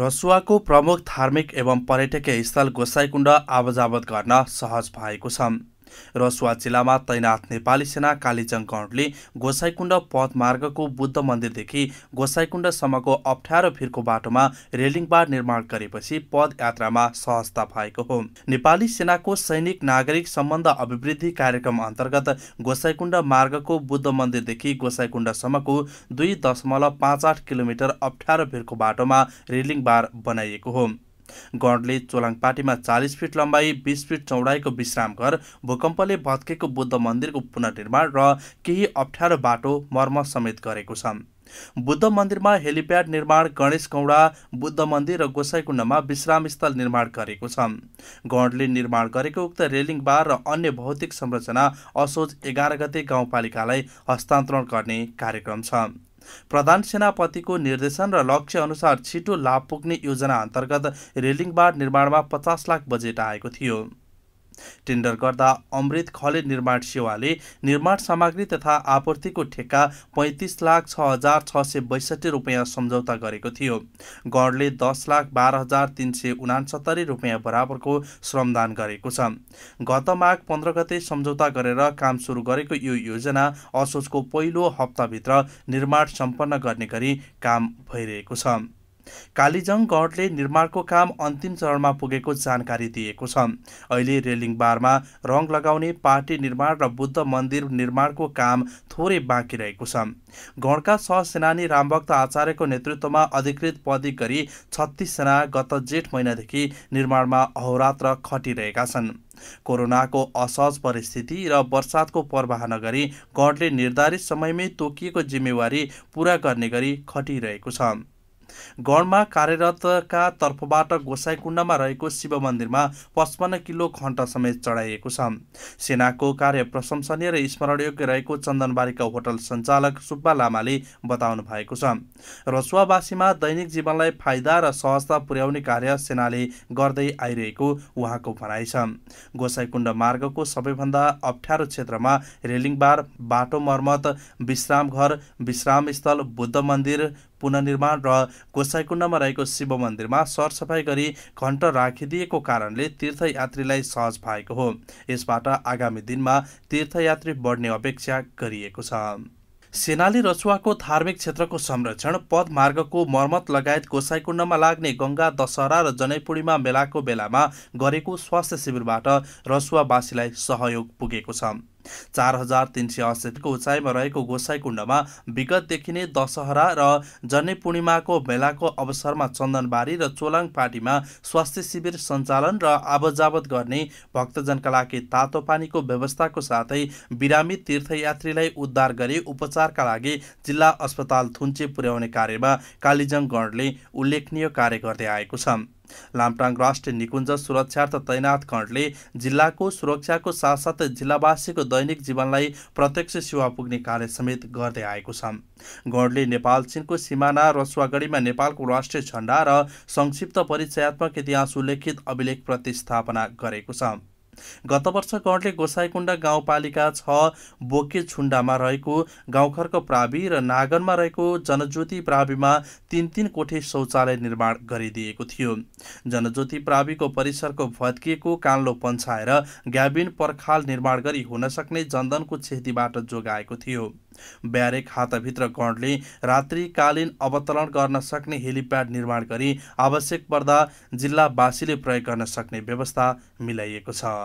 रसुवाको प्रमुख धार्मिक एवं पर्यटकीय स्थल गोसाइकुण्ड आवजावत गर्न सहज भएको छ रसुवा जिल्लामा तैनाथ नेपाली सेना कालीजङगणले गोसाइकुण्ड पथमार्गको बुद्ध मन्दिरदेखि गोसाईकुण्डसम्मको अप्ठ्यारो फिरको बाटोमा रेलिङ बार निर्माण गरेपछि पदयात्रामा सहजता भएको हो नेपाली सेनाको सैनिक नागरिक सम्बन्ध अभिवृद्धि कार्यक्रम अन्तर्गत गोसाइकुण्ड मार्गको बुद्ध मन्दिरदेखि गोसाईकुण्डसम्मको दुई दशमलव पाँच आठ किलोमिटर अप्ठ्यारो भिरको बाटोमा रेलिङ बार बनाइएको हो गणले चोलाङपाटीमा पार्टीमा चालिस फिट लम्बाइ बिस फिट चौडाइको विश्राम घर भूकम्पले भत्केको बुद्ध मन्दिरको पुनर्निर्माण र केही अप्ठ्यारो बाटो मर्म समेत गरेको छ बुद्ध मन्दिरमा हेलिप्याड निर्माण गणेश गौडा बुद्ध मन्दिर र गोसाइकुण्डमा विश्रामस्थल निर्माण गरेको छ गणले निर्माण गरेको उक्त रेलिङ बार र अन्य भौतिक संरचना असोज एघार गते गाउँपालिकालाई हस्तान्तरण गर्ने कार्यक्रम छ प्रधान सेनापतिको निर्देशन र अनुसार छिटो लाभ पुग्ने योजना अन्तर्गत रेलिङबार निर्माणमा पचास लाख बजेट आएको थियो टेन्डर गर्दा अमृत खले निर्माण सेवाले निर्माण सामग्री तथा आपूर्तिको ठेक्का पैँतिस लाख छ हजार छ सय बैसठी रुपियाँ सम्झौता गरेको थियो गढले दस लाख बाह्र हजार तिन सय उनासत्तरी रुपियाँ बराबरको श्रमदान गरेको छ गत माघ पन्ध्र गते सम्झौता गरेर काम सुरु गरेको यो योजना असोजको पहिलो हप्ताभित्र निर्माण सम्पन्न गर्ने गरी काम भइरहेको छ कालीजङ गढले निर्माणको काम अन्तिम चरणमा पुगेको जानकारी दिएको छ अहिले रेलिङ बारमा रङ लगाउने पार्टी निर्माण र बुद्ध मन्दिर निर्माणको काम थोरै बाँकी रहेको छ गढका सहसेनानी रामभक्त आचार्यको नेतृत्वमा अधिकृत पदी गरी छत्तिस गत जेठ महिनादेखि निर्माणमा अहोरात्र खटिरहेका छन् कोरोनाको असहज परिस्थिति र वर्षातको प्रवाह नगरी गढले निर्धारित समयमै तोकिएको जिम्मेवारी पुरा गर्ने गरी खटिरहेको छ गणमा कार्यरतका तर्फबाट गोसाइकुण्डमा रहेको शिव मन्दिरमा पचपन्न किलो घण्ट समेत चढाइएको छ सेनाको कार्य प्रशंसनीय र स्मरणयोग्य रहेको चन्दनबारीका होटल सञ्चालक सुब्बा लामाले बताउनु भएको छ रसुवावासीमा दैनिक जीवनलाई फाइदा र सहजता पुर्याउने कार्य सेनाले गर्दै आइरहेको उहाँको भनाइ छ गोसाइकुण्ड मार्गको सबैभन्दा अप्ठ्यारो क्षेत्रमा रेलिङबार बाटो मर्मत विश्राम घर विश्रामस्थल बुद्ध मन्दिर पुननिर्माण र गोसाइकुण्डमा रहेको शिव मन्दिरमा सरसफाई गरी घण्ट राखिदिएको कारणले तीर्थयात्रीलाई सहज भएको हो यसबाट आगामी दिनमा तीर्थयात्री बढ्ने अपेक्षा गरिएको छ सेनाली रसुवाको धार्मिक क्षेत्रको संरक्षण पदमार्गको मर्मत लगायत गोसाइकुण्डमा लाग्ने गङ्गा दशहरा र जनैपूर्णिमा मेलाको बेलामा गरेको स्वास्थ्य शिविरबाट रसुवावासीलाई सहयोग पुगेको छ चार हजार तिन सय अस्सी उचाइमा रहेको गोसाईकुण्डमा विगतदेखि नै दशहरा र जन्य पूर्णिमाको मेलाको अवसरमा चन्दनबारी र चोलाङ पार्टीमा स्वास्थ्य शिविर सञ्चालन र आवजावत गर्ने भक्तजनका लागि तातो पानीको व्यवस्थाको साथै बिरामी तीर्थयात्रीलाई उद्धार गरी उपचारका लागि जिल्ला अस्पताल थुन्चे पुर्याउने कार्यमा कालीजङ गणले उल्लेखनीय कार्य गर्दै आएको छ लामटाङ राष्ट्रिय निकुञ्ज सुरक्षार्थ तैनात कणले जिल्लाको सुरक्षाको साथसाथै जिल्लावासीको दैनिक जीवनलाई प्रत्यक्ष सेवा पुग्ने कार्य समेत गर्दै आएको छ गणले नेपाल चिनको सिमाना रसुवागढीमा नेपालको राष्ट्रिय झण्डा र संक्षिप्त परिचयात्मक इतिहास उल्लेखित अभिलेख प्रतिस्थापना गरेको छ गत वर्ष गणले गोसाईकुण्डा गाउँपालिका छ बोके छुण्डामा रहेको गाउँघरको प्रावि र नागनमा रहेको जनज्योति प्राविमा तिन तिन कोठे शौचालय निर्माण गरिदिएको थियो जनज्योति प्राविको परिसरको भत्किएको कान्लो पन्छाएर ग्याबिन पर्खाल निर्माण गरी हुन सक्ने जनधनको क्षतिबाट जोगाएको थियो ब्यारेक हाताभित्र गणले रात्रिकालीन अवतरण गर्न सक्ने हेलिप्याड निर्माण गरी आवश्यक पर्दा जिल्लावासीले प्रयोग गर्न सक्ने व्यवस्था मिलाइएको छ